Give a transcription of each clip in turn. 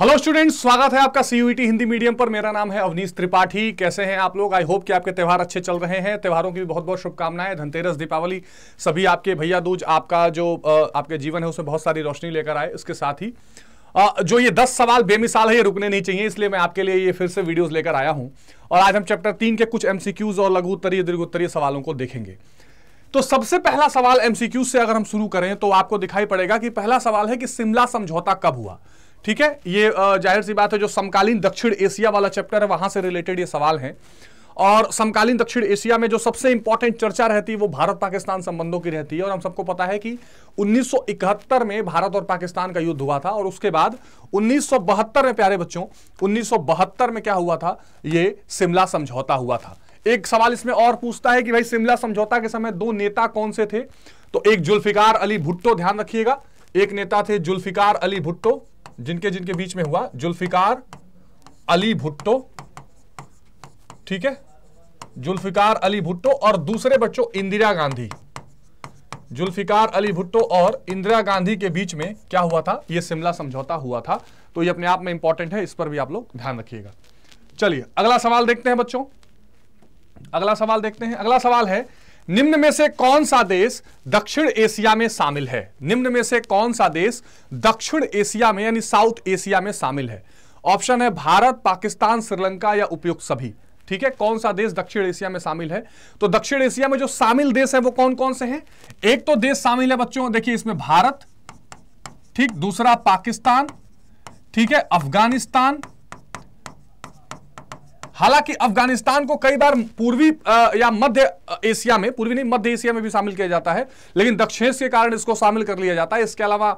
hello students स्वागत है आपका सीयूईटी e हिंदी मीडियम पर मेरा नाम है अवनीश त्रिपाठी कैसे हैं आप लोग आई होप कि आपके त्यौहार अच्छे चल रहे हैं त्यौहारों की भी बहुत बहुत शुभकामनाएं धनतेरस दीपावली सभी आपके भैया दूज आपका जो आपके जीवन है उसमें बहुत सारी रोशनी लेकर आए इसके साथ ही जो ये दस सवाल बेमिसाल है ये रुकने नहीं चाहिए इसलिए मैं आपके लिए ये फिर से वीडियोज लेकर आया हूँ और आज हम चैप्टर तीन के कुछ एम और लघु उत्तरीय दीर्घोत्तरीय सवालों को देखेंगे तो सबसे पहला सवाल एम से अगर हम शुरू करें तो आपको दिखाई पड़ेगा कि पहला सवाल है कि शिमला समझौता कब हुआ ठीक है ये जाहिर सी बात है जो समकालीन दक्षिण एशिया वाला चैप्टर है वहां से रिलेटेड ये सवाल है और समकालीन दक्षिण एशिया में जो सबसे इंपॉर्टेंट चर्चा रहती है वो भारत पाकिस्तान संबंधों की रहती है और हम सबको पता है कि 1971 में भारत और पाकिस्तान का युद्ध हुआ था और उसके बाद 1972 में प्यारे बच्चों 1972 में क्या हुआ था ये शिमला समझौता हुआ था एक सवाल इसमें और पूछता है कि भाई शिमला समझौता के समय दो नेता कौन से थे तो एक जुल्फिकार अली भुट्टो ध्यान रखिएगा एक नेता थे जुल्फिकार अली भुट्टो जिनके जिनके बीच में हुआ जुल्फिकार अली भुट्टो ठीक है जुल्फिकार अली भुट्टो और दूसरे बच्चों इंदिरा गांधी जुल्फिकार अली भुट्टो और इंदिरा गांधी के बीच में क्या हुआ था यह शिमला समझौता हुआ था तो यह अपने आप में इंपॉर्टेंट है इस पर भी आप लोग ध्यान रखिएगा चलिए अगला सवाल देखते हैं बच्चों अगला सवाल देखते हैं अगला सवाल है निम्न में से कौन सा देश दक्षिण एशिया में शामिल है निम्न में से कौन सा देश दक्षिण एशिया में यानी साउथ एशिया में शामिल है ऑप्शन है भारत पाकिस्तान श्रीलंका या उपयुक्त सभी ठीक है कौन सा देश दक्षिण एशिया में शामिल है तो दक्षिण एशिया में जो शामिल देश है वो कौन कौन से हैं एक तो देश शामिल है बच्चों देखिए इसमें भारत ठीक दूसरा पाकिस्तान ठीक है अफगानिस्तान हालांकि अफगानिस्तान को कई बार पूर्वी या मध्य एशिया में पूर्वी नहीं मध्य एशिया में भी शामिल किया जाता है लेकिन दक्षिण के कारण इसको शामिल कर लिया जाता है इसके अलावा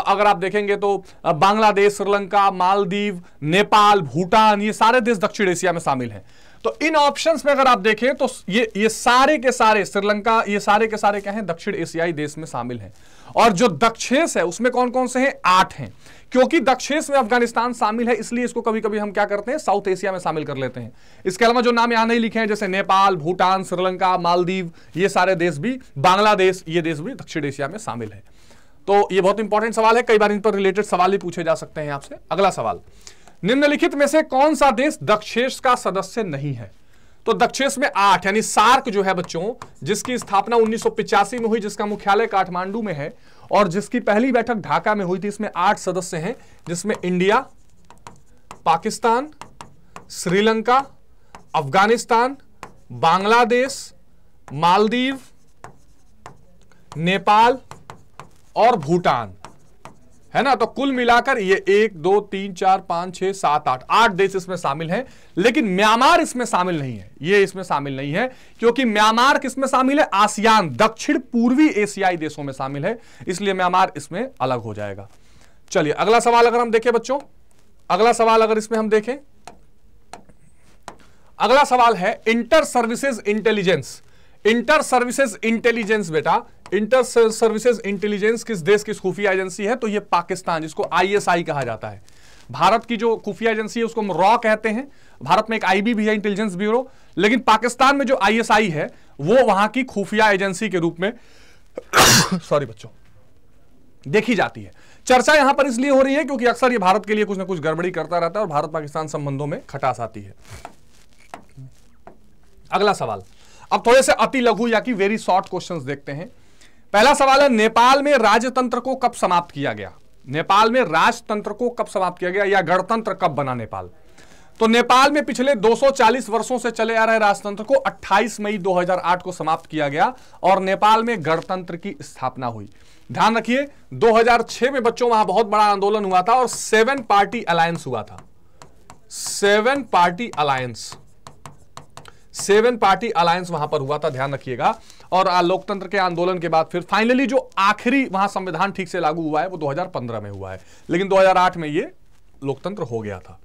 अगर आप देखेंगे तो बांग्लादेश श्रीलंका मालदीव नेपाल भूटान ये सारे देश दक्षिण एशिया में शामिल हैं तो इन ऑप्शंस में अगर आप देखें तो ये ये सारे के सारे श्रीलंका ये सारे के सारे क्या हैं दक्षिण एशियाई देश में शामिल हैं और जो दक्षेस है उसमें कौन कौन से हैं आठ हैं क्योंकि दक्षेस में अफगानिस्तान शामिल है इसलिए इसको कभी कभी हम क्या करते हैं साउथ एशिया में शामिल कर लेते हैं इसके अलावा जो नाम यहां नहीं लिखे हैं जैसे नेपाल भूटान श्रीलंका मालदीव ये सारे देश भी बांग्लादेश ये देश भी दक्षिण एशिया में शामिल है तो ये बहुत इंपॉर्टेंट सवाल है कई बार इन पर रिलेटेड सवाल भी पूछे जा सकते हैं आपसे अगला सवाल निम्नलिखित में से कौन सा देश दक्षेश का सदस्य नहीं है तो दक्षेस में आठ यानी सार्क जो है बच्चों जिसकी स्थापना उन्नीस में हुई जिसका मुख्यालय काठमांडू में है और जिसकी पहली बैठक ढाका में हुई थी इसमें आठ सदस्य हैं जिसमें इंडिया पाकिस्तान श्रीलंका अफगानिस्तान बांग्लादेश मालदीव नेपाल और भूटान है ना तो कुल मिलाकर ये एक दो तीन चार पांच छह सात आठ आठ देश इसमें शामिल हैं लेकिन म्यांमार इसमें शामिल नहीं है ये इसमें शामिल नहीं है क्योंकि म्यांमार किसमें शामिल है आसियान दक्षिण पूर्वी एशियाई देशों में शामिल है इसलिए म्यांमार इसमें अलग हो जाएगा चलिए अगला सवाल अगर हम देखें बच्चों अगला सवाल अगर इसमें हम देखें अगला सवाल है inter services intelligence inter services intelligence बेटा इंटर सर्विसेज इंटेलिजेंस किस देश की खुफिया एजेंसी है तो ये पाकिस्तान जिसको आईएसआई कहा जाता है भारत की जो खुफिया एजेंसी है उसको हम रॉ कहते हैं भारत में एक आईबी भी है इंटेलिजेंस ब्यूरो लेकिन पाकिस्तान में जो आईएसआई है वो वहां की खुफिया एजेंसी के रूप में सॉरी बच्चों देखी जाती है चर्चा यहां पर इसलिए हो रही है क्योंकि अक्सर ये भारत के लिए कुछ ना कुछ गड़बड़ी करता रहता है और भारत पाकिस्तान संबंधों में खटास आती है अगला सवाल अब थोड़े से अति लघु या कि वेरी शॉर्ट क्वेश्चंस देखते हैं पहला सवाल है नेपाल में राजतंत्र को कब समाप्त किया गया नेपाल में राजतंत्र को कब समाप्त किया गया या गणतंत्र कब बना नेपाल तो नेपाल में पिछले 240 वर्षों से चले आ रहे राजतंत्र को 28 मई 2008 को समाप्त किया गया और नेपाल में गणतंत्र की स्थापना हुई ध्यान रखिए 2006 में बच्चों वहां बहुत बड़ा आंदोलन हुआ था और सेवन पार्टी अलायंस हुआ था seven party alliance seven party alliance वहां पर हुआ था ध्यान रखिएगा और लोकतंत्र के आंदोलन के बाद फिर फाइनली जो आखिरी वहां संविधान ठीक से लागू हुआ है वो 2015 में हुआ है लेकिन 2008 में ये लोकतंत्र हो गया था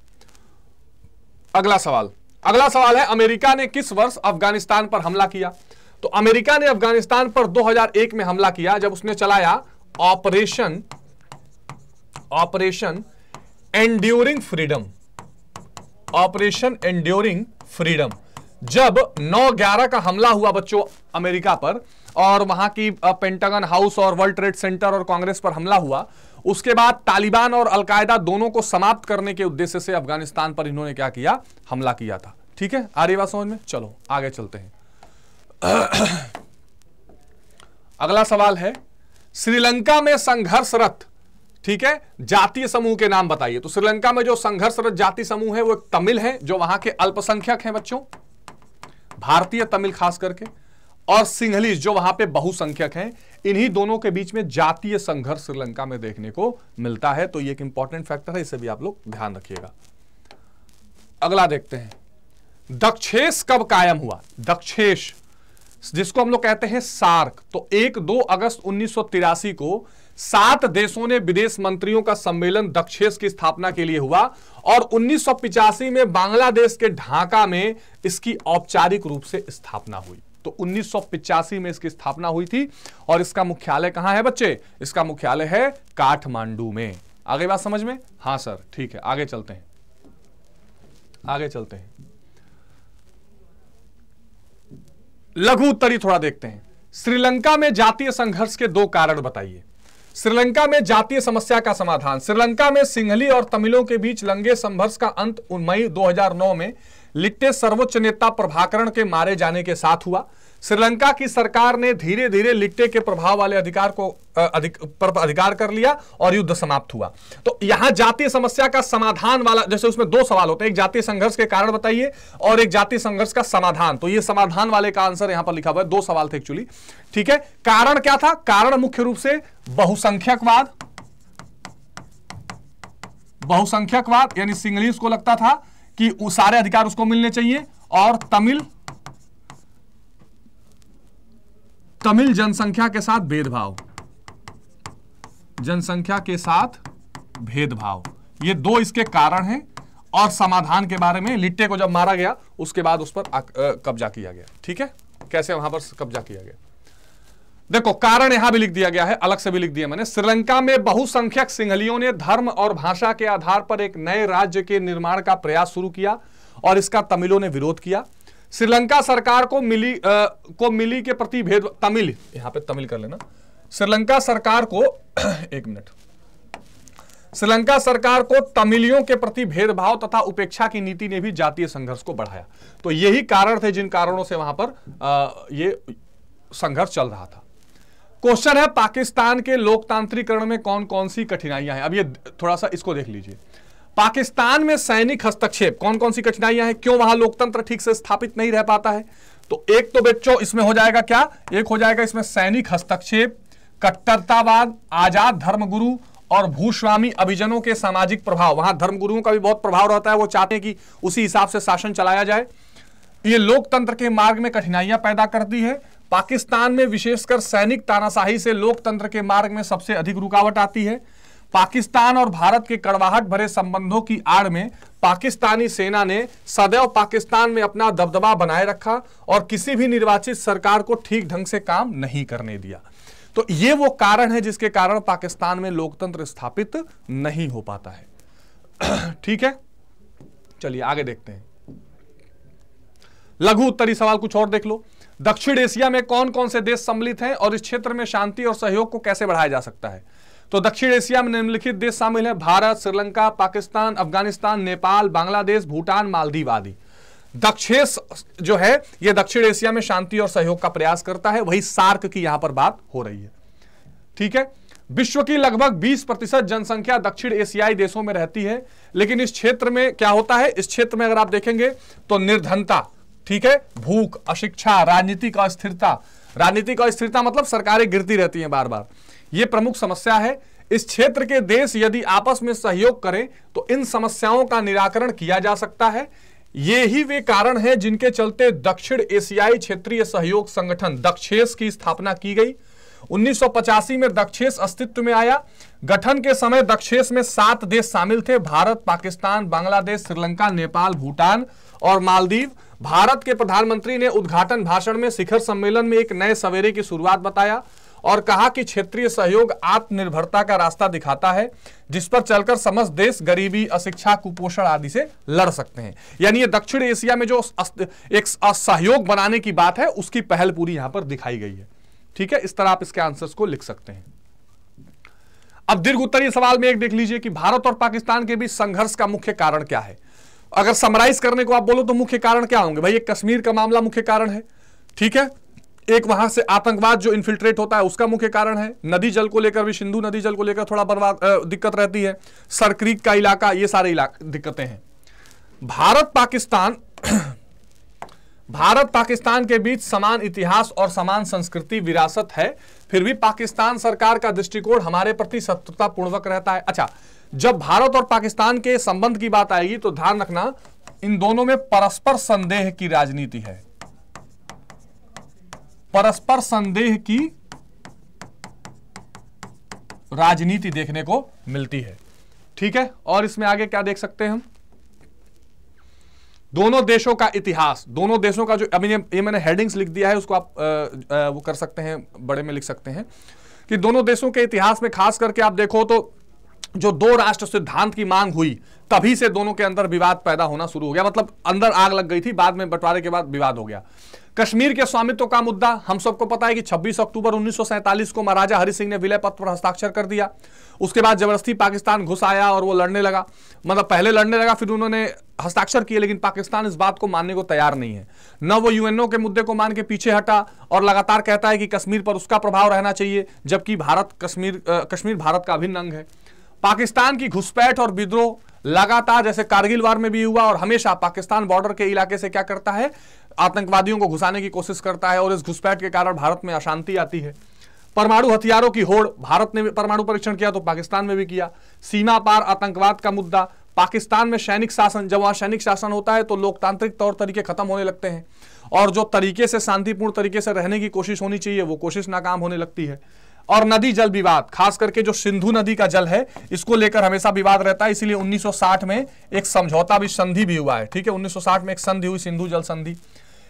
अगला सवाल अगला सवाल है अमेरिका ने किस वर्ष अफगानिस्तान पर हमला किया तो अमेरिका ने अफगानिस्तान पर दो में हमला किया जब उसने चलाया operation operation enduring freedom operation enduring freedom जब 9/11 का हमला हुआ बच्चों अमेरिका पर और वहां की पेंटागन हाउस और वर्ल्ड ट्रेड सेंटर और कांग्रेस पर हमला हुआ उसके बाद तालिबान और अलकायदा दोनों को समाप्त करने के उद्देश्य से अफगानिस्तान पर इन्होंने क्या किया हमला किया था ठीक है आ रही बात समझ में चलो आगे चलते हैं अगला सवाल है श्रीलंका में संघर्षरत ठीक है जातीय समूह के नाम बताइए तो श्रीलंका में जो संघर्षरत जाति समूह है वो तमिल है जो वहां के अल्पसंख्यक हैं बच्चों भारतीय तमिल खास करके और सिंहलीज जो वहां पे बहुसंख्यक हैं इन्हीं दोनों के बीच में जातीय संघर्ष श्रीलंका में देखने को मिलता है तो ये एक इंपॉर्टेंट फैक्टर है इसे भी आप लोग ध्यान रखिएगा अगला देखते हैं दक्षेश कब कायम हुआ दक्षेश जिसको हम लोग कहते हैं सार्क तो एक दो अगस्त उन्नीस को सात देशों ने विदेश मंत्रियों का सम्मेलन दक्षेश की स्थापना के लिए हुआ और उन्नीस में बांग्लादेश के ढाका में इसकी औपचारिक रूप से स्थापना हुई तो उन्नीस में इसकी स्थापना हुई थी और इसका मुख्यालय कहां है बच्चे इसका मुख्यालय है काठमांडू में आगे बात समझ में हां सर ठीक है आगे चलते हैं आगे चलते हैं लघु उत्तरी थोड़ा देखते हैं श्रीलंका में जातीय संघर्ष के दो कारण बताइए श्रीलंका में जातीय समस्या का समाधान श्रीलंका में सिंघली और तमिलों के बीच लंगे संघर्ष का अंत मई 2009 में लिखते सर्वोच्च नेता प्रभाकरण के मारे जाने के साथ हुआ श्रीलंका की सरकार ने धीरे धीरे लिट्टे के प्रभाव वाले अधिकार को अधिक, पर अधिकार कर लिया और युद्ध समाप्त हुआ तो यहां जातीय समस्या का समाधान वाला जैसे उसमें दो सवाल होते हैं एक जातीय संघर्ष के कारण बताइए और एक जातीय संघर्ष का समाधान तो ये समाधान वाले का आंसर यहां पर लिखा हुआ है दो सवाल थे एक्चुअली ठीक है कारण क्या था कारण मुख्य रूप से बहुसंख्यकवाद बहुसंख्यकवाद यानी सिंगलीस को लगता था कि सारे अधिकार उसको मिलने चाहिए और तमिल तमिल जनसंख्या के साथ भेदभाव जनसंख्या के साथ भेदभाव ये दो इसके कारण हैं और समाधान के बारे में लिट्टे को जब मारा गया उसके बाद उस पर कब्जा किया गया ठीक है कैसे वहां पर कब्जा किया गया देखो कारण यहां भी लिख दिया गया है अलग से भी लिख दिया मैंने श्रीलंका में बहुसंख्यक सिंहलियों ने धर्म और भाषा के आधार पर एक नए राज्य के निर्माण का प्रयास शुरू किया और इसका तमिलों ने विरोध किया श्रीलंका सरकार को मिली आ, को मिली के प्रति भेद तमिल यहां पे तमिल कर लेना श्रीलंका सरकार को एक मिनट श्रीलंका सरकार को तमिलियों के प्रति भेदभाव तथा उपेक्षा की नीति ने भी जातीय संघर्ष को बढ़ाया तो यही कारण थे जिन कारणों से वहां पर आ, ये संघर्ष चल रहा था क्वेश्चन है पाकिस्तान के लोकतांत्रिकरण में कौन कौन सी कठिनाइयां हैं अब ये थोड़ा सा इसको देख लीजिए पाकिस्तान में सैनिक हस्तक्षेप कौन कौन सी कठिनाइयां हैं क्यों वहां लोकतंत्र ठीक से स्थापित नहीं रह पाता है तो एक तो बच्चों इसमें हो जाएगा क्या एक हो जाएगा इसमें सैनिक हस्तक्षेप कट्टरतावाद आजाद धर्मगुरु और भूस्वामी अभिजनों के सामाजिक प्रभाव वहां धर्मगुरुओं का भी बहुत प्रभाव रहता है वो चाहते हैं कि उसी हिसाब से शासन चलाया जाए ये लोकतंत्र के मार्ग में कठिनाइयां पैदा करती है पाकिस्तान में विशेषकर सैनिक तानाशाही से लोकतंत्र के मार्ग में सबसे अधिक रुकावट आती है पाकिस्तान और भारत के कड़वाहट भरे संबंधों की आड़ में पाकिस्तानी सेना ने सदैव पाकिस्तान में अपना दबदबा बनाए रखा और किसी भी निर्वाचित सरकार को ठीक ढंग से काम नहीं करने दिया तो ये वो कारण है जिसके कारण पाकिस्तान में लोकतंत्र स्थापित नहीं हो पाता है ठीक है चलिए आगे देखते हैं लघु उत्तरी सवाल कुछ और देख लो दक्षिण एशिया में कौन कौन से देश सम्मिलित हैं और इस क्षेत्र में शांति और सहयोग को कैसे बढ़ाया जा सकता है तो दक्षिण एशिया में निम्नलिखित देश शामिल है भारत श्रीलंका पाकिस्तान अफगानिस्तान नेपाल बांग्लादेश भूटान मालदीव आदि दक्षेस जो है यह दक्षिण एशिया में शांति और सहयोग का प्रयास करता है वही सार्क की यहां पर बात हो रही है ठीक है विश्व की लगभग 20 प्रतिशत जनसंख्या दक्षिण एशियाई देशों में रहती है लेकिन इस क्षेत्र में क्या होता है इस क्षेत्र में अगर आप देखेंगे तो निर्धनता ठीक है भूख अशिक्षा राजनीतिक अस्थिरता राजनीतिक अस्थिरता मतलब सरकारें गिरती रहती हैं बार बार यह प्रमुख समस्या है इस क्षेत्र के देश यदि आपस में सहयोग करें तो इन समस्याओं का निराकरण किया जा सकता है ये ही वे कारण हैं जिनके चलते दक्षिण एशियाई क्षेत्रीय सहयोग संगठन दक्षेस की स्थापना की गई उन्नीस में दक्षेस अस्तित्व में आया गठन के समय दक्षेस में सात देश शामिल थे भारत पाकिस्तान बांग्लादेश श्रीलंका नेपाल भूटान और मालदीव भारत के प्रधानमंत्री ने उद्घाटन भाषण में शिखर सम्मेलन में एक नए सवेरे की शुरुआत बताया और कहा कि क्षेत्रीय सहयोग आत्मनिर्भरता का रास्ता दिखाता है जिस पर चलकर समस्त देश गरीबी अशिक्षा कुपोषण आदि से लड़ सकते हैं यानी ये दक्षिण एशिया में जो एक सहयोग बनाने की बात है उसकी पहल पूरी यहां पर दिखाई गई है ठीक है इस तरह आप इसके आंसर्स को लिख सकते हैं अब दीर्घ उत्तरीय सवाल में एक देख लीजिए कि भारत और पाकिस्तान के बीच संघर्ष का मुख्य कारण क्या है अगर समराइज करने को आप बोलो तो मुख्य कारण क्या होंगे भाई ये कश्मीर का मामला मुख्य कारण है ठीक है एक वहां से आतंकवाद जो इन्फिल्ट्रेट होता है उसका मुख्य कारण है नदी जल को लेकर भी सिंधु नदी जल को लेकर थोड़ा बर्बाद दिक्कत रहती है सरक्रीक का इलाका ये सारे दिक्कतें हैं भारत पाकिस्तान भारत पाकिस्तान के बीच समान इतिहास और समान संस्कृति विरासत है फिर भी पाकिस्तान सरकार का दृष्टिकोण हमारे प्रति शत्रुतापूर्वक रहता है अच्छा जब भारत और पाकिस्तान के संबंध की बात आएगी तो ध्यान रखना इन दोनों में परस्पर संदेह की राजनीति है परस्पर संदेह की राजनीति देखने को मिलती है ठीक है और इसमें आगे क्या देख सकते हैं हम दोनों देशों का इतिहास दोनों देशों का जो अभी ये, मैंने हेडिंग्स लिख दिया है उसको आप आ, आ, वो कर सकते हैं बड़े में लिख सकते हैं कि दोनों देशों के इतिहास में खास करके आप देखो तो जो दो राष्ट्र सिद्धांत की मांग हुई तभी से दोनों के अंदर विवाद पैदा होना शुरू हो गया मतलब अंदर आग लग गई थी बाद में बंटवारे के बाद विवाद हो गया कश्मीर के स्वामित्व का मुद्दा हम सबको पता है कि 26 अक्टूबर उन्नीस को महाराजा हरि सिंह ने विलय पत्र पर हस्ताक्षर कर दिया उसके बाद जबरदस्ती पाकिस्तान घुस आया और वो लड़ने लगा मतलब पहले लड़ने लगा फिर उन्होंने हस्ताक्षर किए लेकिन पाकिस्तान इस बात को मानने को तैयार नहीं है न वो यूएनओ के मुद्दे को मान के पीछे हटा और लगातार कहता है कि कश्मीर पर उसका प्रभाव रहना चाहिए जबकि भारत कश्मीर कश्मीर भारत का अभिन्न अंग है पाकिस्तान की घुसपैठ और विद्रोह लगातार जैसे कारगिल वार में भी हुआ और हमेशा पाकिस्तान बॉर्डर के इलाके से क्या करता है आतंकवादियों को घुसाने की कोशिश करता है और इस घुसपैठ के कारण भारत में अशांति आती है परमाणु हथियारों की होड़ भारत ने परमाणु परीक्षण किया तो पाकिस्तान में भी किया सीमा पार आतंकवाद का मुद्दा पाकिस्तान में सैनिक शासन जब वहां सैनिक शासन होता है तो लोकतांत्रिक तौर तरीके खत्म होने लगते हैं और जो तरीके से शांतिपूर्ण तरीके से रहने की कोशिश होनी चाहिए वो कोशिश नाकाम होने लगती है और नदी जल विवाद खास करके जो सिंधु नदी का जल है इसको लेकर हमेशा विवाद रहता है इसीलिए 1960 में एक समझौता भी संधि भी हुआ है ठीक है 1960 में एक संधि हुई सिंधु जल संधि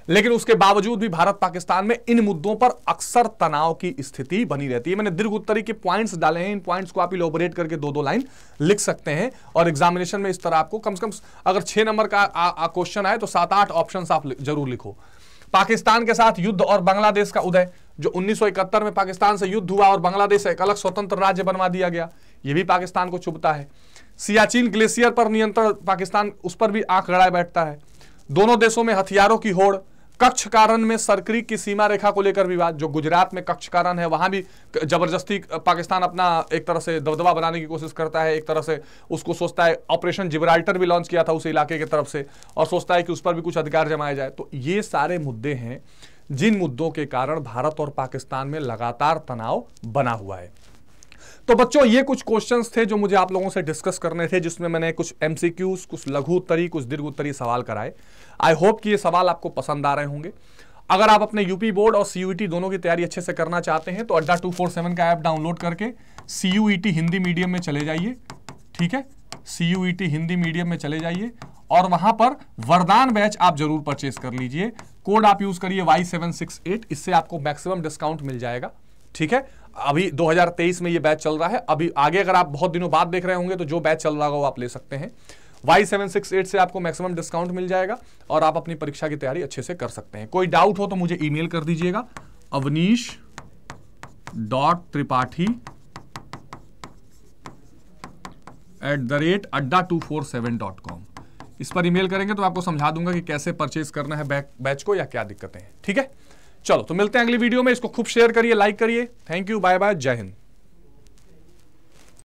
लेकिन उसके बावजूद भी भारत पाकिस्तान में इन मुद्दों पर अक्सर तनाव की स्थिति बनी रहती है मैंने दीर्घ उत्तरी के पॉइंट्स डाले हैं इन पॉइंट्स को आप इलोबरेट करके दो दो लाइन लिख सकते हैं और एग्जामिनेशन में इस तरह आपको कम से कम अगर छह नंबर का क्वेश्चन आए तो सात आठ ऑप्शन आप जरूर लिखो पाकिस्तान के साथ युद्ध और बांग्लादेश का उदय जो उन्नीस में पाकिस्तान से युद्ध हुआ और बांग्लादेश एक अलग स्वतंत्र राज्य बनवा दिया गया यह भी पाकिस्तान को चुभता है सियाचिन ग्लेशियर पर नियंत्रण पाकिस्तान उस पर भी आंख लड़ाए बैठता है दोनों देशों में हथियारों की होड़ कक्ष कारण में सरकरी की सीमा रेखा को लेकर विवाद जो गुजरात में कक्ष कारण है वहां भी जबरदस्ती पाकिस्तान अपना एक तरह से दबदबा बनाने की कोशिश करता है एक तरह से उसको सोचता है ऑपरेशन जिब्राल्टर भी लॉन्च किया था उस इलाके की तरफ से और सोचता है कि उस पर भी कुछ अधिकार जमाया जाए तो ये सारे मुद्दे हैं जिन मुद्दों के कारण भारत और पाकिस्तान में लगातार तनाव बना हुआ है तो बच्चों ये कुछ क्वेश्चंस थे जो मुझे आप लोगों से डिस्कस करने थे जिसमें मैंने कुछ एमसीक्यूज कुछ लघु उत्तरी कुछ दीर्घ उत्तरी सवाल कराए आई होप कि ये सवाल आपको पसंद आ रहे होंगे अगर आप अपने यूपी बोर्ड और सीयूईटी e दोनों की तैयारी अच्छे से करना चाहते हैं तो अड्डा टू का ऐप डाउनलोड करके सीयूईटी e हिंदी मीडियम में चले जाइए ठीक है सीयूईटी e हिंदी मीडियम में चले जाइए और वहां पर वरदान बैच आप जरूर परचेस कर लीजिए कोड आप यूज करिए वाई सेवन सिक्स एट इससे आपको मैक्सिमम डिस्काउंट मिल जाएगा ठीक है अभी 2023 में ये बैच चल रहा है अभी आगे अगर आप बहुत दिनों बाद देख रहे होंगे तो जो बैच चल रहा होगा वो आप ले सकते हैं वाई सेवन सिक्स एट से आपको मैक्सिमम डिस्काउंट मिल जाएगा और आप अपनी परीक्षा की तैयारी अच्छे से कर सकते हैं कोई डाउट हो तो मुझे ईमेल कर दीजिएगा Avnish dot Tripathi at the rate Adda two four seven dot com इस पर ईमेल करेंगे तो आपको समझा दूंगा कि कैसे परचेज करना है बैच को या क्या दिक्कतें हैं ठीक है चलो तो मिलते हैं अगली वीडियो में इसको खूब शेयर करिए लाइक करिए थैंक यू बाय बाय जय हिंद